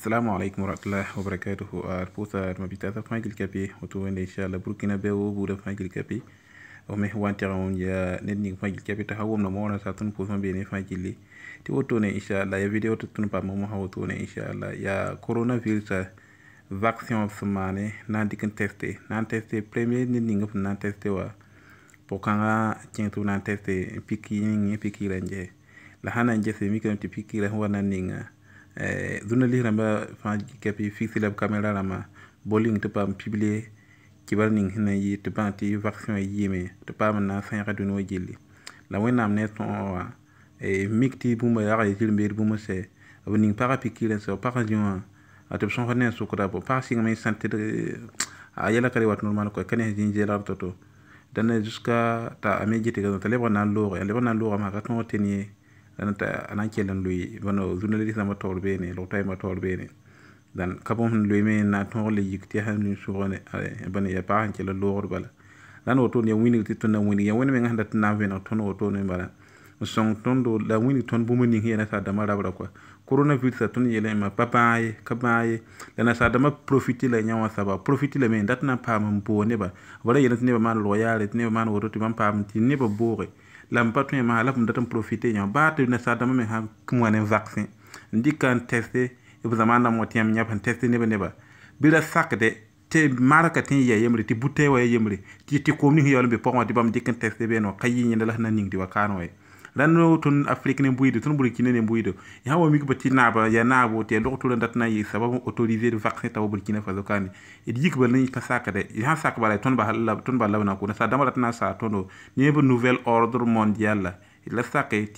Assalamualaikum warahmatullahi wabarakatuh. Ar uh, pusa ar mabita ta fangil kapi oto wende isha la burkina be wo bura fangil kapi. O meh wan tira wong ya nedni fangil kapi ta hawom na mona sa tun pusa be ne fangil li. Ti oto ne isha la ya video ta tun pa momo ha oto ne isha la ya corona virusa vaksion semane nan dikin teste. Nan teste premier nedni ngop nan teste wa. Pokanga tieng tu nan teste piki ngi piki lenje. La hanan jese mikam ti piki lenje wana ninga. dũnã lisrã ba fãa ka pɩ fixi la b kamera rãmbã boling tɩ paam piblee kɩbar eh, ning sẽn na yɩ tɩ bãng tɩ vaccin wã yɩɩme tɩ paam n na n sẽega dũni wã gilli la wẽnnaam ne a tõogã wã mik tɩ bũmba yaga ya n beed bũmb sɛ b ning pagã pikirã sɛ b pagã zĩ wã tɩ b sõsd ne a sʋkda b pag sɩngame sãn tɩ a yɛla ka re wat normal koɛ ka ne zĩ zelgd to-to dãna zuska t'a me gɩtɩ t'a lebg na n loog ya na n loogame ka tõog tẽn ye anata anan kelen lui bano journalist ma tor bene lo tay ma tor bene dan kapon hun lui me na ton le yikti han ni sugone bane ya pa han kelen lo bala dan woto ne wini ti tonna wini ya wini me nganda tna vena ton woto ne bala n sõng tõndo la wini tõnd bũmb ning yaa nasaadãmbã rabra kɔa coronavirus tõnd yeele ma pa bãa ye ka bãa ye la nasaadãmbã profiti la yã wã saba profiti la dat na n paam n boog neba bara yeelẽ tɩ neba maan loyaare tɩ neba maan woto tɩ bãmb paam tɩ neba booge la m pa tõe maa la b dat n profite yã baa tɩ nasaadãmbã me sãn kẽm wa vaccin n dɩka n teste b zãmaan dãmb wa yãb sẽn teste neba neba bɩ ra sakde te marka tɩ n ya yembre tɩ butɛɛ wa ya yembre tɩ kom ning yaool n be pʋgẽ wã tɩ bãmb dɩk n teste beene wã ka yɩ yẽnda la sẽn na ning tɩ wa kaan wã ye rãnd tõnd afrik ne bʋɩɩdo tõnd burkina ne bʋɩɩdo yã wa mik pa tɩ naaba yaa naabo tɩ yaa log tʋrã dat na n yɩ sabab n autorise d vax ne t'a wa burkina fa zokãne d yik ba n pa sakdɛ sã sak bala tõnd bala b na n kʋna sadãmbã rat na n saa tõndo neb nouvɛl ordre mondial la e la e